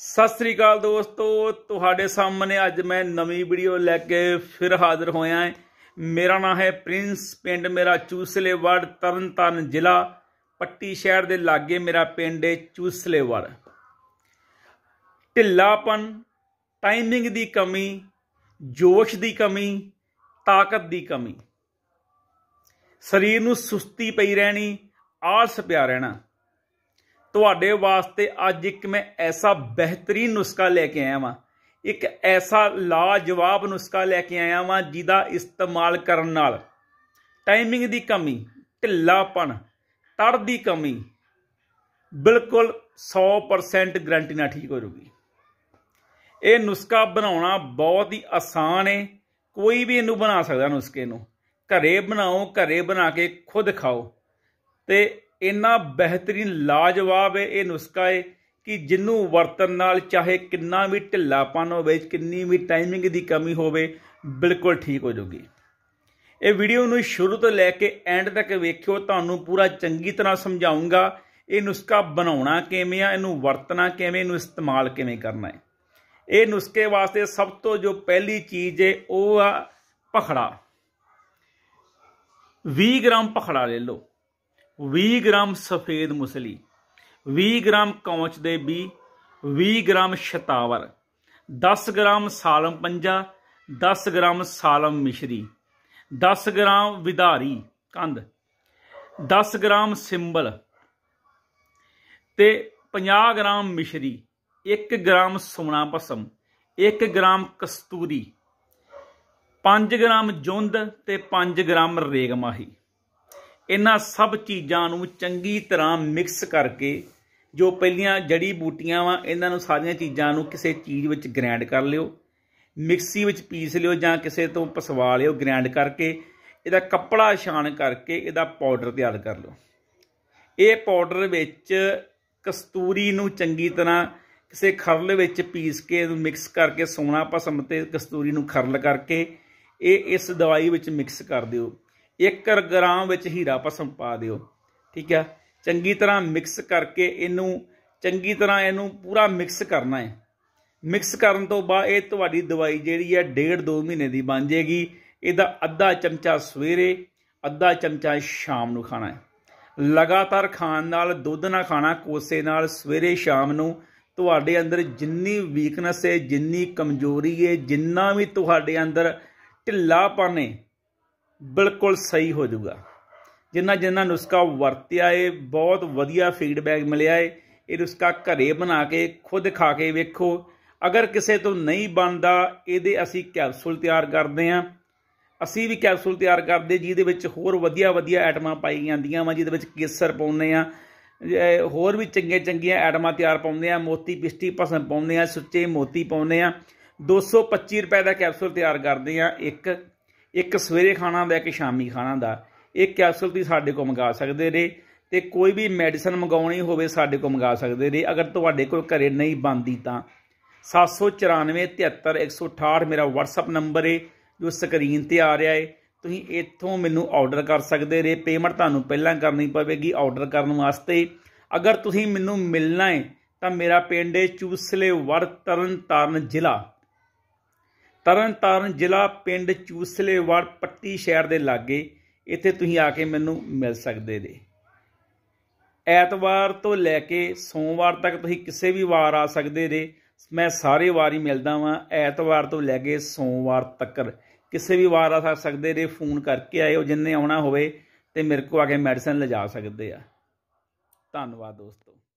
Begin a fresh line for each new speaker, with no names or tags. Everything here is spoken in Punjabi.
ਸਤਿ ਸ੍ਰੀ ਅਕਾਲ ਦੋਸਤੋ ਤੁਹਾਡੇ ਸਾਹਮਣੇ ਅੱਜ ਮੈਂ ਨਵੀਂ ਵੀਡੀਓ ਲੈ ਕੇ ਫਿਰ ਹਾਜ਼ਰ ਹੋਇਆ ਹਾਂ ਮੇਰਾ ਨਾਮ ਹੈ ਪ੍ਰਿੰਸ ਪਿੰਡ ਮੇਰਾ ਚੂਸਲੇਵੜ ਤਰਨਤਨ ਜ਼ਿਲ੍ਹਾ ਪੱਟੀ ਸ਼ਹਿਰ ਦੇ ਲਾਗੇ ਮੇਰਾ ਪਿੰਡ ਹੈ ਚੂਸਲੇਵੜ ਢਿੱਲਾਪਨ ਟਾਈਮਿੰਗ ਦੀ ਕਮੀ ਜੋਸ਼ ਦੀ ਕਮੀ ਤਾਕਤ ਦੀ ਕਮੀ ਸਰੀਰ ਨੂੰ ਸੁਸਤੀ ਪਈ ਰਹਿਣੀ ਆਲਸ ਪਿਆ ਰਹਿਣਾ ਤੁਹਾਡੇ ਵਾਸਤੇ ਅੱਜ ਇੱਕ ਮੈਂ ਐਸਾ ਬਿਹਤਰੀਨ ਨੁਸਖਾ ਲੈ ਕੇ ਆਇਆ ਵਾਂ ਇੱਕ ਐਸਾ ਲਾਜਵਾਬ ਨੁਸਖਾ ਲੈ ਕੇ ਆਇਆ ਵਾਂ ਜਿਹਦਾ ਇਸਤੇਮਾਲ ਕਰਨ ਨਾਲ ਟਾਈਮਿੰਗ ਦੀ ਕਮੀ ਢਿੱਲਾਪਣ ਤੜ ਦੀ ਕਮੀ ਬਿਲਕੁਲ 100% ਗਰੰਟੀ ਨਾਲ ਠੀਕ ਹੋ ਜੂਗੀ ਇਹ ਨੁਸਖਾ ਬਣਾਉਣਾ ਬਹੁਤ ਹੀ ਆਸਾਨ ਹੈ ਕੋਈ ਵੀ ਇਹਨੂੰ ਬਣਾ ਸਕਦਾ ਨੁਸਖੇ ਨੂੰ ਘਰੇ ਬਣਾਓ ਘਰੇ ਬਣਾ ਕੇ ਖੁਦ ਖਾਓ ਤੇ ਇੰਨਾ ਬਿਹਤਰੀਨ ਲਾਜਵਾਬ ਹੈ ਇਹ ਨੁਸਖਾ ਹੈ ਕਿ ਜਿੰਨੂੰ ਵਰਤਨ ਨਾਲ ਚਾਹੇ ਕਿੰਨਾ ਵੀ ਢਿੱਲਾਪਨ ਹੋਵੇ ਕਿੰਨੀ ਵੀ ਟਾਈਮਿੰਗ ਦੀ ਕਮੀ ਹੋਵੇ ਬਿਲਕੁਲ ਠੀਕ ਹੋ ਜਾਊਗੀ ਇਹ ਵੀਡੀਓ ਨੂੰ ਸ਼ੁਰੂ ਤੋਂ ਲੈ ਕੇ ਐਂਡ ਤੱਕ ਵੇਖਿਓ ਤੁਹਾਨੂੰ ਪੂਰਾ ਚੰਗੀ ਤਰ੍ਹਾਂ ਸਮਝਾਉਂਗਾ ਇਹ ਨੁਸਖਾ ਬਣਾਉਣਾ ਕਿਵੇਂ ਆ ਇਹਨੂੰ ਵਰਤਣਾ ਕਿਵੇਂ ਇਹਨੂੰ ਇਸਤੇਮਾਲ ਕਿਵੇਂ ਕਰਨਾ ਹੈ ਇਹ ਨੁਸਖੇ ਵਾਸਤੇ ਸਭ ਤੋਂ ਜੋ ਪਹਿਲੀ ਚੀਜ਼ ਹੈ ਉਹ ਆ ਪਖੜਾ 20 ਗ੍ਰਾਮ ਪਖੜਾ ਲੈ ਲਓ 20 ਗ੍ਰਾਮ ਸਫੇਦ ਮੁਸਲੀ 20 ਗ੍ਰਾਮ ਕੌਂਚ ਦੇ ਬੀ 20 ਗ੍ਰਾਮ ਸ਼ਤਾਵਰ 10 ਗ੍ਰਾਮ ਸਾਲਮ ਪੰਜਾ 10 ਗ੍ਰਾਮ ਸਾਲਮ ਮਿਸ਼ਰੀ 10 ਗ੍ਰਾਮ ਵਿਧਾਰੀ ਕੰਦ 10 ਗ੍ਰਾਮ ਸਿੰਬਲ ਤੇ 50 ਗ੍ਰਾਮ ਮਿਸ਼ਰੀ 1 ਗ੍ਰਾਮ ਸੁਮਣਾ ਭਸਮ 1 ਗ੍ਰਾਮ ਕਸਤੂਰੀ 5 ਗ੍ਰਾਮ ਜੁੰਦ ਤੇ 5 ਗ੍ਰਾਮ ਰੇਗਮਾਹੀ ਇਹਨਾਂ ਸਭ ਚੀਜ਼ਾਂ ਨੂੰ ਚੰਗੀ ਤਰ੍ਹਾਂ ਮਿਕਸ ਕਰਕੇ ਜੋ ਪਹਿਲੀਆਂ ਜੜੀ ਬੂਟੀਆਂ ਵਾ ਇਹਨਾਂ ਨੂੰ ਸਾਰੀਆਂ ਚੀਜ਼ਾਂ ਨੂੰ ਕਿਸੇ ਚੀਜ਼ ਵਿੱਚ ਗ੍ਰਾਈਂਡ ਕਰ ਲਿਓ ਮਿਕਸੀ ਵਿੱਚ ਪੀਸ ਲਿਓ ਜਾਂ ਕਿਸੇ ਤੋਂ ਪਸਵਾ ਲਿਓ ਗ੍ਰਾਈਂਡ ਕਰਕੇ ਇਹਦਾ ਕੱਪੜਾ ਛਾਣ ਕਰਕੇ ਇਹਦਾ ਪਾਊਡਰ ਤਿਆਰ ਕਰ ਲਓ ਇਹ ਪਾਊਡਰ ਵਿੱਚ ਕਸਤੂਰੀ ਨੂੰ ਚੰਗੀ ਤਰ੍ਹਾਂ ਕਿਸੇ ਖਰਲ ਵਿੱਚ ਪੀਸ ਕੇ ਇਹਨੂੰ ਮਿਕਸ ਕਰਕੇ ਸੋਨਾ ਭਸਮ ਤੇ ਕਸਤੂਰੀ ਨੂੰ ਖਰਲ ਕਰਕੇ ਇਹ ਇਸ ਦਵਾਈ ਵਿੱਚ ਮਿਕਸ ਕਰ ਦਿਓ 1 ਗ੍ਰਾਮ ਵਿੱਚ ਹੀਰਾ ਭਸਮ ਪਾ ਦਿਓ ਠੀਕ ਹੈ ਚੰਗੀ ਤਰ੍ਹਾਂ ਮਿਕਸ ਕਰਕੇ ਇਹਨੂੰ ਚੰਗੀ ਤਰ੍ਹਾਂ ਇਹਨੂੰ ਪੂਰਾ ਮਿਕਸ ਕਰਨਾ ਹੈ ਮਿਕਸ ਕਰਨ ਤੋਂ ਬਾਅਦ ਇਹ ਤੁਹਾਡੀ ਦਵਾਈ ਜਿਹੜੀ ਹੈ ਡੇਢ ਦੋ ਮਹੀਨੇ ਦੀ ਬਣ ਜੇਗੀ ਇਹਦਾ ਅੱਧਾ ਚਮਚਾ ਸਵੇਰੇ ਅੱਧਾ ਚਮਚਾ ਸ਼ਾਮ ਨੂੰ ਖਾਣਾ ਹੈ ਲਗਾਤਾਰ ਖਾਣ ਨਾਲ ਦੁੱਧ ਨਾ ਖਾਣਾ ਕੋਸੇ ਨਾਲ ਸਵੇਰੇ ਸ਼ਾਮ ਨੂੰ ਤੁਹਾਡੇ ਅੰਦਰ ਜਿੰਨੀ ਵੀਕਨੈਸ ਹੈ ਜਿੰਨੀ ਕਮਜ਼ੋਰੀ ਹੈ ਜਿੰਨਾ ਵੀ ਤੁਹਾਡੇ ਅੰਦਰ ਢਿੱਲਾਪਨ ਹੈ ਬਿਲਕੁਲ ਸਹੀ ਹੋ ਜਾਊਗਾ ਜਿੰਨਾ ਜਿੰਨਾ ਨੁਸਖਾ ਵਰਤਿਆ ਏ ਬਹੁਤ ਵਧੀਆ ਫੀਡਬੈਕ ਮਿਲਿਆ ਏ ਇਹ ਨੁਸਖਾ ਘਰੇ ਬਣਾ ਕੇ ਖੁਦ ਖਾ ਕੇ ਵੇਖੋ ਅਗਰ ਕਿਸੇ ਤੋਂ ਨਹੀਂ ਬਣਦਾ ਇਹਦੇ ਅਸੀਂ ਕੈਪਸੂਲ ਤਿਆਰ ਕਰਦੇ ਆਂ ਅਸੀਂ ਵੀ ਕੈਪਸੂਲ ਤਿਆਰ ਕਰਦੇ ਜਿਹਦੇ ਵਿੱਚ ਹੋਰ ਵਧੀਆ ਵਧੀਆ ਆਈਟਮਾਂ ਪਾਈ ਜਾਂਦੀਆਂ ਵਾ ਜਿਹਦੇ ਵਿੱਚ ਕੇਸਰ ਪਾਉਂਦੇ ਆ ਹੋਰ ਵੀ ਚੰਗੇ ਚੰਗੀਆਂ ਆਈਟਮਾਂ ਤਿਆਰ ਪਾਉਂਦੇ ਆ ਮੋਤੀ ਪਿਸ਼ਟੀ ਭਸਮ ਪਾਉਂਦੇ ਆ ਸੁੱਚੇ ਮੋਤੀ ਪਾਉਂਦੇ ਆ 225 ਰੁਪਏ ਦਾ ਕੈਪਸੂਲ ਤਿਆਰ ਕਰਦੇ ਆ ਇੱਕ ਇੱਕ ਸਵੇਰੇ ਖਾਣਾ ਲੈ ਕੇ ਸ਼ਾਮੀ ਖਾਣਾ ਦਾ ਇਹ ਕੈਪਸੂਲ ਤੁਸੀਂ ਸਾਡੇ ਕੋਲ ਮੰਗਾ ਸਕਦੇ ਨੇ ਤੇ ਕੋਈ ਵੀ ਮੈਡੀਸਨ ਮੰਗਾਉਣੀ ਹੋਵੇ ਸਾਡੇ ਕੋਲ ਮੰਗਾ ਸਕਦੇ ਨੇ ਅਗਰ ਤੁਹਾਡੇ ਕੋਲ ਘਰੇ ਨਹੀਂ ਬੰਦੀ ਤਾਂ 794773168 ਮੇਰਾ WhatsApp ਨੰਬਰ ਹੈ ਜੋ ਸਕਰੀਨ ਤੇ ਆ ਰਿਹਾ ਹੈ ਤੁਸੀਂ ਇੱਥੋਂ ਮੈਨੂੰ ਆਰਡਰ ਕਰ ਸਕਦੇ ਨੇ ਪੇਮੈਂਟ ਤੁਹਾਨੂੰ ਪਹਿਲਾਂ ਕਰਨੀ ਪਵੇਗੀ ਆਰਡਰ ਕਰਨ ਵਾਸਤੇ ਅਗਰ ਤੁਸੀਂ ਮੈਨੂੰ ਮਿਲਣਾ ਹੈ ਤਾਂ ਮੇਰਾ ਪਿੰਡ ਹੈ ਚੂਸਲੇ ਵਰ ਤਰਨ ਜ਼ਿਲ੍ਹਾ ਤਰਨਤਾਰਨ ਜ਼ਿਲ੍ਹਾ ਪਿੰਡ ਚੂਸਲੇਵੜ ਪੱਟੀ ਸ਼ਹਿਰ ਦੇ ਲਾਗੇ ਇੱਥੇ ਤੁਸੀਂ ਆ ਕੇ ਮੈਨੂੰ ਮਿਲ ਸਕਦੇ ਦੇ ਐਤਵਾਰ ਤੋਂ ਲੈ ਕੇ ਸੋਮਵਾਰ ਤੱਕ ਤੁਸੀਂ ਕਿਸੇ ਵੀ ਵਾਰ ਆ ਸਕਦੇ ਦੇ ਮੈਂ ਸਾਰੇ ਵਾਰ ਹੀ ਮਿਲਦਾ ਵਾਂ ਐਤਵਾਰ ਤੋਂ ਲੈ ਕੇ ਸੋਮਵਾਰ ਤੱਕ ਕਿਸੇ ਵੀ ਵਾਰ ਆ ਸਕਦੇ ਦੇ ਫੋਨ ਕਰਕੇ ਆਇਓ ਜਿੰਨੇ ਆਉਣਾ ਹੋਵੇ ਤੇ ਮੇਰੇ ਕੋ ਆ ਕੇ ਮੈਡੀਸਨ ਲਿਜਾ ਸਕਦੇ ਆ ਧੰਨਵਾਦ ਦੋਸਤੋ